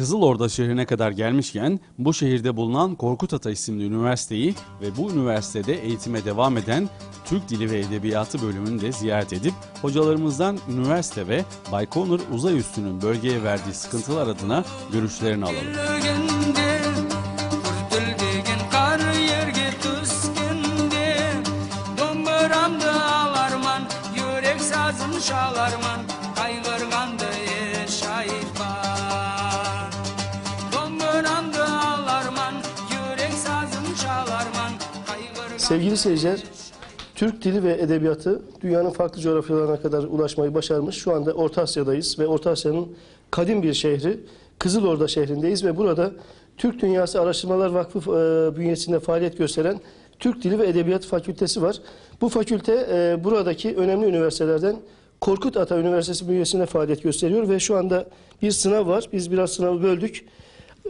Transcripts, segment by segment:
Kızıl orda şehrine kadar gelmişken bu şehirde bulunan Korkut Ata isimli üniversiteyi ve bu üniversitede eğitime devam eden Türk Dili ve Edebiyatı bölümünü de ziyaret edip hocalarımızdan üniversite ve Baykonur Uzay Üssü'nün bölgeye verdiği sıkıntılar adına görüşlerini alalım. Sevgili seyirciler, Türk dili ve edebiyatı dünyanın farklı coğrafyalarına kadar ulaşmayı başarmış. Şu anda Orta Asya'dayız ve Orta Asya'nın kadim bir şehri Kızılorda şehrindeyiz ve burada Türk Dünyası Araştırmalar Vakfı e, bünyesinde faaliyet gösteren Türk Dili ve Edebiyat Fakültesi var. Bu fakülte e, buradaki önemli üniversitelerden Korkut Ata Üniversitesi bünyesinde faaliyet gösteriyor ve şu anda bir sınav var. Biz biraz sınavı böldük.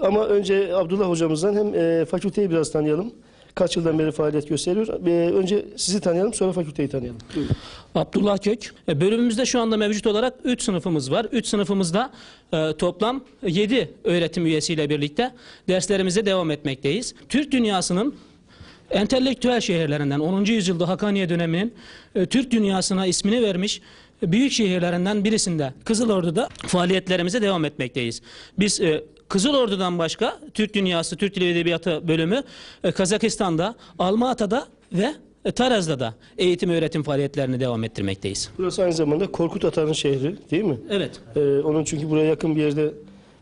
Ama önce Abdullah hocamızdan hem e, fakülteyi biraz tanıyalım kaç yıldan beri faaliyet gösteriyor. E, ee, önce sizi tanıyalım sonra fakülteyi tanıyalım. Buyurun. Abdullah Kök. E, bölümümüzde şu anda mevcut olarak 3 sınıfımız var. 3 sınıfımızda e, toplam 7 öğretim üyesiyle birlikte derslerimize devam etmekteyiz. Türk dünyasının entelektüel şehirlerinden 10. yüzyılda Hakaniye döneminin e, Türk dünyasına ismini vermiş e, büyük şehirlerinden birisinde Kızılordu'da faaliyetlerimize devam etmekteyiz. Biz e, Kızıl Ordu'dan başka Türk Dünyası, Türk Dili ve Edebiyatı bölümü e, Kazakistan'da, Almata'da ve e, Taraz'da da eğitim öğretim faaliyetlerini devam ettirmekteyiz. Burası aynı zamanda Korkut Atan'ın şehri değil mi? Evet. Ee, onun çünkü buraya yakın bir yerde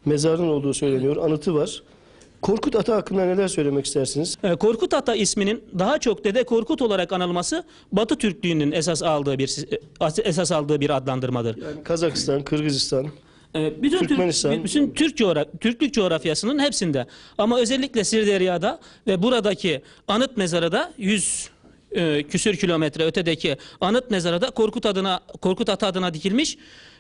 mezarın olduğu söyleniyor, anıtı var. Korkut Ata hakkında neler söylemek istersiniz? E, Korkut Ata isminin daha çok Dede Korkut olarak anılması Batı Türklüğünün esas aldığı bir esas aldığı bir adlandırmadır. Yani Kazakistan, Kırgızistan, e, bütün Türk, bütün Türk coğraf Türklük coğrafyasının hepsinde. Ama özellikle Sirderya'da ve buradaki anıt mezarı 100 e, küsür kilometre ötedeki anıt mezarı Korkut adına Korkut Ata adına dikilmiş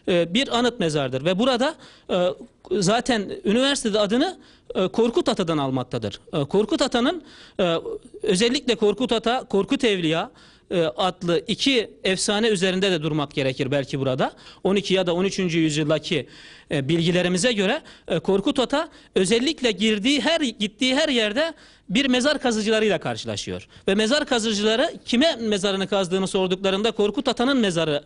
e, bir anıt mezardır ve burada e, zaten üniversitede adını e, Korkut Ata'dan almaktadır. E, Korkut Ata'nın e, özellikle Korkut Ata, Korkut Evliya e, adlı iki efsane üzerinde de durmak gerekir belki burada. 12 ya da 13. yüzyıldaki e, bilgilerimize göre e, Korkut Ata özellikle girdiği her gittiği her yerde bir mezar kazıcılarıyla karşılaşıyor. Ve mezar kazıcıları kime mezarını kazdığını sorduklarında Korkut Ata'nın mezarı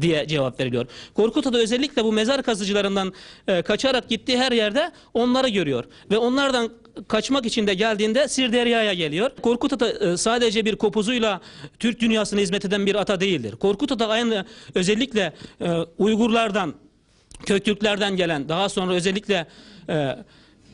diye cevap veriliyor. Korkut Ata özellikle bu mezar kazıcılarından e, kaçarak gittiği her yerde onları görüyor. Ve onlardan kaçmak için de geldiğinde Sirderya'ya geliyor. Korkut Ata e, sadece bir kopuzuyla Türk dünyasına hizmet eden bir ata değildir. Korkut Ata aynı özellikle e, Uygurlardan, Köktürklerden gelen daha sonra özellikle... E,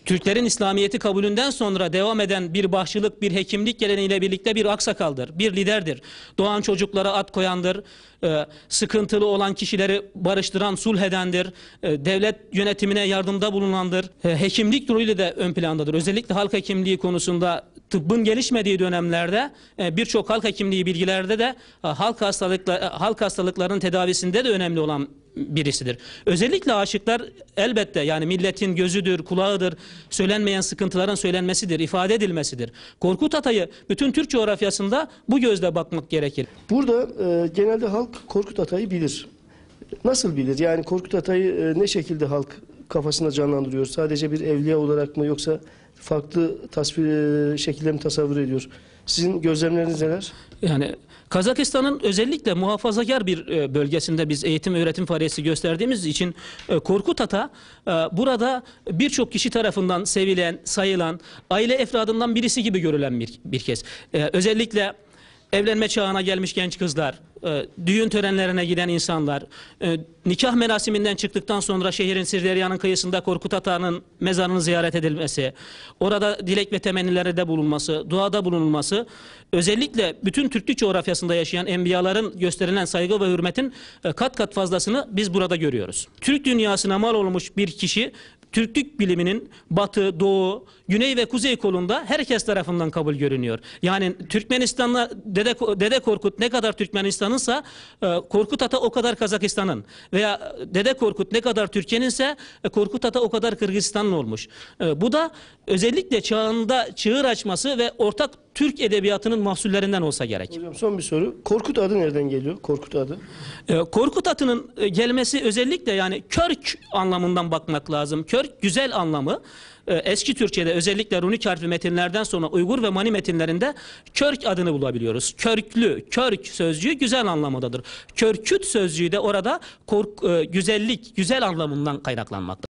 Türklerin İslamiyeti kabulünden sonra devam eden bir bahçılık, bir hekimlik geleneğiyle birlikte bir aksakaldır, bir liderdir. Doğan çocuklara at koyandır, e, sıkıntılı olan kişileri barıştıran, sulh edendir, e, devlet yönetimine yardımda bulunandır. E, hekimlik rolüyle de ön plandadır. Özellikle halk hekimliği konusunda tıbbın gelişmediği dönemlerde e, birçok halk hekimliği bilgilerde de e, halk hastalıkları e, halk hastalıklarının tedavisinde de önemli olan birisidir. Özellikle aşıklar elbette yani milletin gözüdür, kulağıdır, söylenmeyen sıkıntıların söylenmesidir, ifade edilmesidir. Korkut Atay'ı bütün Türk coğrafyasında bu gözle bakmak gerekir. Burada e, genelde halk Korkut Atay'ı bilir. Nasıl bilir? Yani Korkut Atay'ı e, ne şekilde halk kafasında canlandırıyor? Sadece bir evliya olarak mı yoksa farklı tasvir e, şekilde mi tasavvur ediyor? Sizin gözlemleriniz neler? Yani Kazakistan'ın özellikle muhafazakar bir e, bölgesinde biz eğitim öğretim faaliyeti gösterdiğimiz için e, Korkut Ata burada birçok kişi tarafından sevilen, sayılan, aile efradından birisi gibi görülen bir, bir kez. Özellikle evlenme çağına gelmiş genç kızlar, e, düğün törenlerine giden insanlar, e, nikah merasiminden çıktıktan sonra şehrin Sirderya'nın kıyısında Korkut Ata'nın mezarını ziyaret edilmesi, orada dilek ve temennilerde bulunması, duada bulunulması, özellikle bütün Türklük coğrafyasında yaşayan enbiyaların gösterilen saygı ve hürmetin e, kat kat fazlasını biz burada görüyoruz. Türk dünyasına mal olmuş bir kişi Türklük biliminin batı, doğu, güney ve kuzey kolunda herkes tarafından kabul görünüyor. Yani Türkmenistan'la Dede, Dede Korkut ne kadar Türkmenistan'ınsa e, Korkut Ata o kadar Kazakistan'ın veya Dede Korkut ne kadar Türkiye'ninse e, Korkut Ata o kadar Kırgızistan'ın olmuş. E, bu da özellikle çağında çığır açması ve ortak Türk edebiyatının mahsullerinden olsa gerek. Hocam son bir soru. Korkut adı nereden geliyor? Korkut adı. Ee, Korkut adının e, gelmesi özellikle yani körk anlamından bakmak lazım. Körk güzel anlamı. Ee, eski Türkçe'de özellikle runik harfli metinlerden sonra Uygur ve Mani metinlerinde körk adını bulabiliyoruz. Körklü, körk sözcüğü güzel anlamındadır. Körküt sözcüğü de orada kork, e, güzellik, güzel anlamından kaynaklanmaktadır.